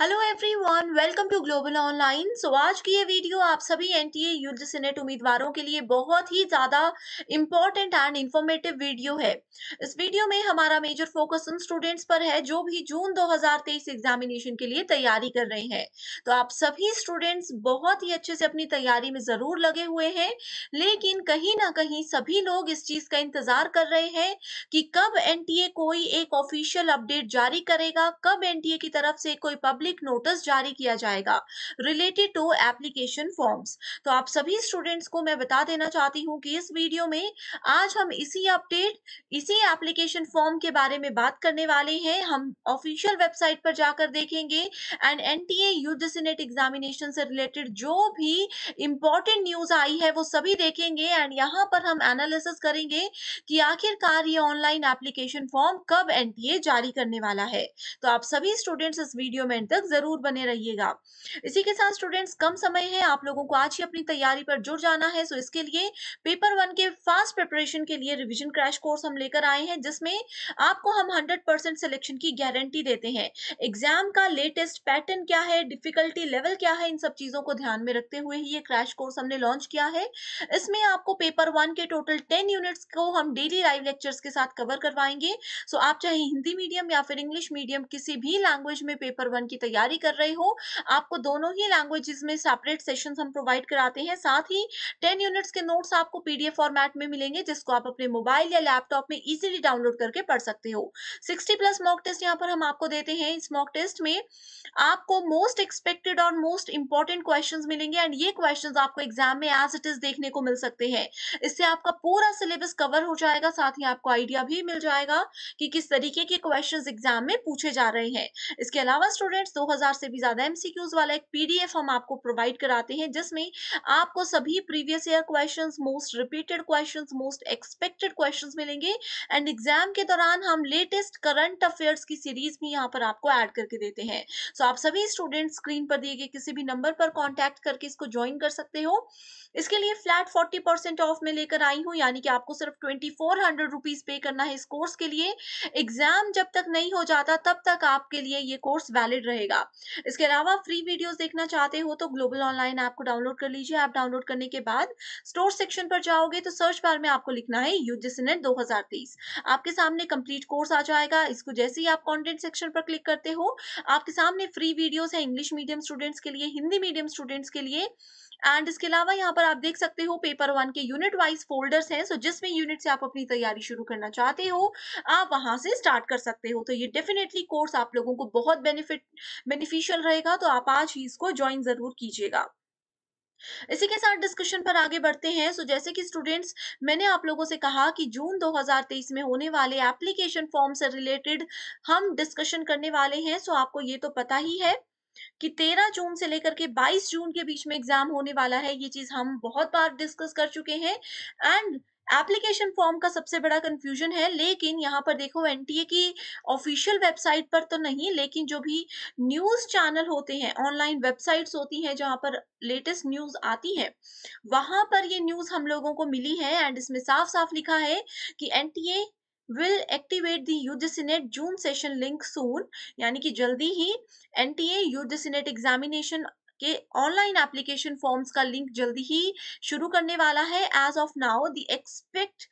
Hello everyone welcome to global online so आज की ये वीडियो आप सभी एनटीए यूजी सीनेट उम्मीदवारों के लिए बहुत ही ज़्यादा इम्पॉर्टेंट एंड इन्फॉर्मेटिव वीडियो है इस वीडियो में हमारा मेजर फोकस उन स्टूडेंट्स पर है जो भी जून 2023 एग्जामिनेशन के लिए तैयारी कर रहे हैं तो आप सभी स्टूडेंट्स बहुत ही अच्छे से अपनी तैयारी में ज़रूर लगे हुए हैं लेकिन कहीं ना कहीं सभी लोग इस चीज़ का इंतज़ार कर रहे हैं कि कब एन कोई एक ऑफिशियल अपडेट जारी करेगा कब एन की तरफ से कोई पब्लिक पब्लिक नोटिस जारी किया जाएगा रिलेटेड टू एप्लीकेशन फॉर्म्स तो आप सभी स्टूडेंट्स को मैं बता देना चाहती हूँ कि इस वीडियो में आज हम इसी अपडेट इसी एप्लीकेशन फॉर्म के बारे में बात करने वाले हैं हम ऑफिशियल वेबसाइट पर जाकर देखेंगे and NTA UGC NET examination से रिलेटेड जो भी इम्पोर्टेंट न्यूज आई है वो सभी देखेंगे एंड यहाँ पर हम एनालिसिस करेंगे कि आखिरकार ये ऑनलाइन एप्लीकेशन फॉर्म कब एन जारी करने वाला है तो आप सभी स्टूडेंट्स इस वीडियो में तक जरूर बने रहिएगा इसी के साथ स्टूडेंट्स कम समय है आप लोगों को आज ही अपनी तैयारी पर जुड़ जाना है सो तो इसके लिए पेपर वन के फास्ट प्रिपरेशन के लिए रिविजन क्रैश कोर्स हम लेकर आए हैं जिसमें आपको हम हंड्रेड परसेंट सिलेक्शन की गारंटी देते हैं एग्जाम का लेटेस्ट पैटर्न क्या है डिफिकल्टी लेवल क्या है इन सब चीजों को ध्यान में रखते हुए ही ये क्रैश कोर्स हमने लॉन्च किया है इसमें आपको पेपर वन के टोटल टेन यूनिट्स को हम डेली लाइव लेक्चर्स के साथ कवर करवाएंगे सो आप चाहे हिंदी मीडियम या फिर इंग्लिश मीडियम किसी भी लैंग्वेज में पेपर वन की तैयारी कर रहे हो आपको दोनों ही लैंग्वेजेस में सेपरेट सेशन हम प्रोवाइड कराते हैं साथ ही टेन यूनिट्स के नोट्स आपको पीडीएफ फॉर्मेट में मिलेंगे जिसको आप अपने मोबाइल या लैपटॉप में इजिली डाउनलोड करके पढ़ सकते हो सिक्सटी प्लस मॉक टेस्ट यहाँ पर हम आपको देते हैं इस मॉक टेस्ट में आपको मोस्ट एक्सपेक्टेड और मोस्ट इंपॉर्टेंट क्वेश्चन मिलेंगे एंड ये क्वेश्चन आपको एग्जाम में एज इट इज देखने को मिल सकते हैं इससे आपका पूरा सिलेबस कवर हो जाएगा साथ ही आपको आइडिया भी मिल जाएगा कि किस तरीके के क्वेश्चंस एग्जाम में पूछे जा रहे हैं इसके अलावा स्टूडेंट्स 2000 से भी ज्यादा एमसीक्यूज वाला एक पीडीएफ हम आपको प्रोवाइड कराते हैं जिसमें आपको सभी previous year question most repeated question most expected question मिलेंगे एंड एग्जाम के दौरान हम लेटेस्ट करंट अफेयर्स की सीरीज भी यहाँ पर आपको एड करके देते हैं सो so, आप सभी स्टूडेंट स्क्रीन पर दिए गए किसी भी नंबर पर कॉन्टेक्ट करके इसको ज्वाइन कर सकते हो इसके लिए फ्लैट फोर्टी परसेंट ऑफ में लेकर आई हूँ यानी कि आपको सिर्फ ट्वेंटी फोर हंड्रेड रुपीज पे करना है इस कोर्स के लिए एग्जाम जब तक नहीं हो जाता तब तक आपके लिए ये कोर्स वैलिड रहेगा रहेगा इसके अलावा फ्री वीडियोस देखना चाहते हो तो ग्लोबल ऑनलाइन ऐप को डाउनलोड कर लीजिए ऐप डाउनलोड करने के बाद स्टोर सेक्शन पर जाओगे तो सर्च बार में आपको लिखना है यूजीसी नेट दो आपके सामने कंप्लीट कोर्स आ जाएगा इसको जैसे ही आप कॉन्टेंट सेक्शन पर क्लिक करते हो आपके सामने फ्री वीडियोज है इंग्लिश मीडियम स्टूडेंट्स के लिए हिंदी मीडियम स्टूडेंट्स के लिए एंड इसके अलावा यहाँ पर आप देख सकते हो पेपर वन के यूनिट वाइज फोल्डर्स हैं सो so जिस यूनिट से आप अपनी तैयारी शुरू करना चाहते हो आप वहां से स्टार्ट कर सकते हो तो ये डेफिनेटली कोर्स आप लोगों को बहुत बेनिफिट बेनिफिशियल रहेगा तो आप आज ही इसको ज्वाइन जरूर कीजिएगा इसी के साथ डिस्कशन पर आगे बढ़ते हैं सो जैसे कि स्टूडेंट्स मैंने आप लोगों से कहा कि जून 2023 में होने वाले एप्लीकेशन फॉर्म से रिलेटेड हम डिस्कशन करने वाले हैं सो आपको ये तो पता ही है कि 13 जून से लेकर के 22 जून के बीच में एग्जाम होने वाला है ये चीज हम बहुत बार डिस्कस कर चुके हैं एंड एप्लीकेशन फॉर्म का सबसे बड़ा कंफ्यूजन है लेकिन यहाँ पर देखो एनटीए की ऑफिशियल वेबसाइट पर तो नहीं लेकिन जो भी न्यूज चैनल होते हैं ऑनलाइन वेबसाइट्स होती हैं जहाँ पर लेटेस्ट न्यूज आती है वहां पर ये न्यूज हम लोगों को मिली है एंड इसमें साफ साफ लिखा है कि NTA will activate the UGCNET June session link soon यानी कि जल्दी ही NTA UGCNET examination के ऑनलाइन एप्लीकेशन फॉर्म्स का लिंक जल्दी ही शुरू करने वाला है as of now the expect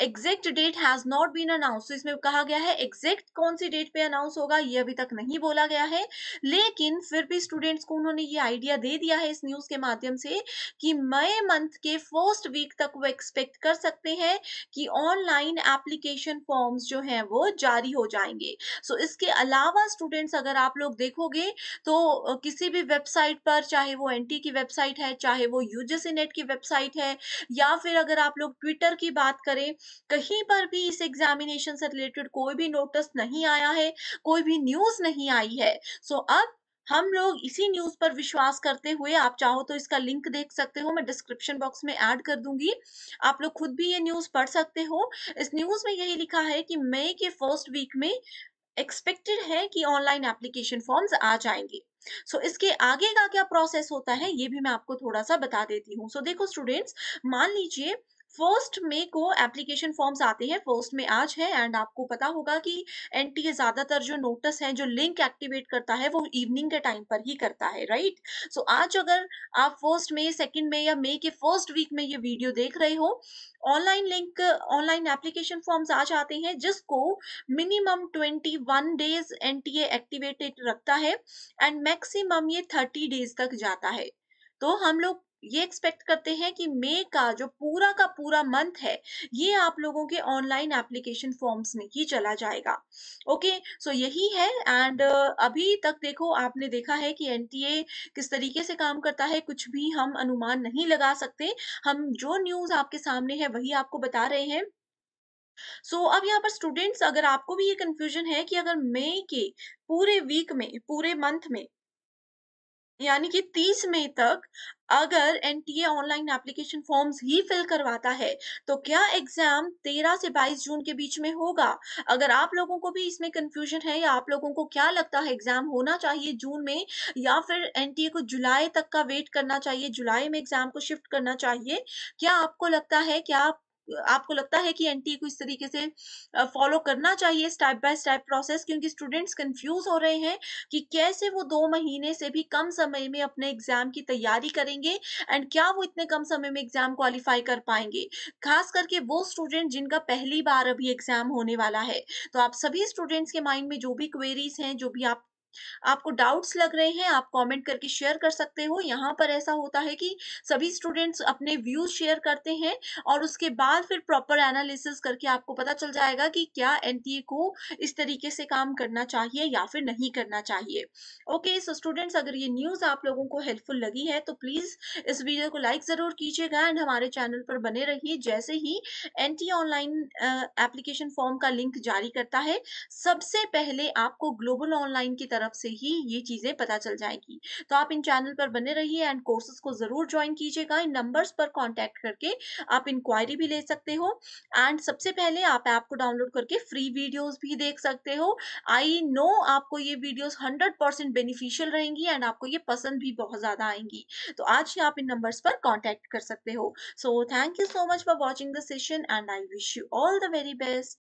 exact date has not been announce इसमें कहा गया है एग्जैक्ट कौन सी डेट पे अनाउंस होगा ये अभी तक नहीं बोला गया है लेकिन फिर भी स्टूडेंट्स को उन्होंने ये आइडिया दे दिया है इस न्यूज के माध्यम से कि मई मंथ के फर्स्ट वीक तक वो एक्सपेक्ट कर सकते हैं कि ऑनलाइन एप्लीकेशन फॉर्म्स जो हैं वो जारी हो जाएंगे सो so, इसके अलावा स्टूडेंट्स अगर आप लोग देखोगे तो किसी भी वेबसाइट पर चाहे वो एन की वेबसाइट है चाहे वो यूजेसी नेट की वेबसाइट है या फिर अगर आप लोग ट्विटर की बात करें कहीं पर भी इस एग्जामिनेशन से रिलेटेड कोई भी नोटिस नहीं आया है कोई भी न्यूज नहीं आई है सो so, अब हम लोग इसी न्यूज पर विश्वास करते हुए आप चाहो तो इसका लिंक देख सकते हो मैं डिस्क्रिप्शन बॉक्स में ऐड कर दूंगी आप लोग खुद भी ये न्यूज पढ़ सकते हो इस न्यूज में यही लिखा है कि मई के फर्स्ट वीक में एक्सपेक्टेड है कि ऑनलाइन एप्लीकेशन फॉर्म्स आ जाएंगे सो so, इसके आगे का क्या प्रोसेस होता है ये भी मैं आपको थोड़ा सा बता देती हूँ सो so, देखो स्टूडेंट्स मान लीजिए फर्स्ट मे को एप्लीकेशन फॉर्म्स आते हैं फर्स्ट मे आज है एंड आपको पता होगा कि एनटीए ज्यादातर जो नोटिस है जो लिंक एक्टिवेट करता है वो इवनिंग के टाइम पर ही करता है राइट right? सो so, आज अगर आप फर्स्ट मे सेकेंड मे या मे के फर्स्ट वीक में ये वीडियो देख रहे हो online link online application forms आज आते हैं जिसको minimum twenty one days NTA activated रखता है एंड मैक्सिमम ये थर्टी डेज तक जाता है तो हम लोग ये एक्सपेक्ट करते हैं कि मे का जो पूरा का पूरा मंथ है ये आप लोगों के ऑनलाइन एप्लीकेशन फॉर्म्स में ही चला जाएगा ओके okay, सो so यही है एंड अभी तक देखो आपने देखा है कि एनटीए किस तरीके से काम करता है कुछ भी हम अनुमान नहीं लगा सकते हम जो न्यूज आपके सामने है वही आपको बता रहे हैं सो so, अब यहाँ पर स्टूडेंट्स अगर आपको भी ये कंफ्यूजन है कि अगर मई के पूरे वीक में पूरे मंथ में यानी कि 30 मई तक अगर एनटीए ऑनलाइन एप्लीकेशन फॉर्म्स ही फिल करवाता है तो क्या एग्जाम 13 से 22 जून के बीच में होगा अगर आप लोगों को भी इसमें कंफ्यूजन है या आप लोगों को क्या लगता है एग्जाम होना चाहिए जून में या फिर एनटीए को जुलाई तक का वेट करना चाहिए जुलाई में एग्जाम को शिफ्ट करना चाहिए क्या आपको लगता है क्या आप आपको लगता है कि एन को इस तरीके से फॉलो करना चाहिए स्टेप बाय स्टेप प्रोसेस क्योंकि स्टूडेंट्स कंफ्यूज हो रहे हैं कि कैसे वो दो महीने से भी कम समय में अपने एग्जाम की तैयारी करेंगे एंड क्या वो इतने कम समय में एग्जाम क्वालिफाई कर पाएंगे खास करके वो स्टूडेंट जिनका पहली बार अभी एग्जाम होने वाला है तो आप सभी स्टूडेंट्स के माइंड में जो भी क्वेरीज हैं जो भी आप आपको डाउट्स लग रहे हैं आप कमेंट करके शेयर कर सकते हो यहाँ पर ऐसा होता है कि सभी स्टूडेंट्स अपने व्यूज शेयर करते हैं और उसके बाद फिर प्रॉपर एनालिसिस करके आपको पता चल जाएगा कि क्या एनटीए को इस तरीके से काम करना चाहिए या फिर नहीं करना चाहिए ओके सो स्टूडेंट्स अगर ये न्यूज आप लोगों को हेल्पफुल लगी है तो प्लीज इस वीडियो को लाइक जरूर कीजिएगा एंड हमारे चैनल पर बने रहिए जैसे ही एन ऑनलाइन एप्लीकेशन फॉर्म का लिंक जारी करता है सबसे पहले आपको ग्लोबल ऑनलाइन की तरफ से ही ये चीज़ें पता चल जाएगी तो आप इन चैनल पर बने रहिए एंड कोर्सेज को ज़रूर ज्वाइन कीजिएगा इन नंबर्स पर कॉन्टेक्ट करके आप इंक्वायरी भी ले सकते हो एंड सबसे पहले आप ऐप को डाउनलोड करके फ्री वीडियोज भी देख सकते हो आई नो आपको ये वीडियोज हंड्रेड परसेंट बेनिफिशियल रहेंगी एंड आपको ये पसंद भी बहुत ज़्यादा आएंगी तो आज ही आप इन नंबर्स पर कॉन्टेक्ट कर सकते हो so thank you so much for watching the session and I wish you all the very best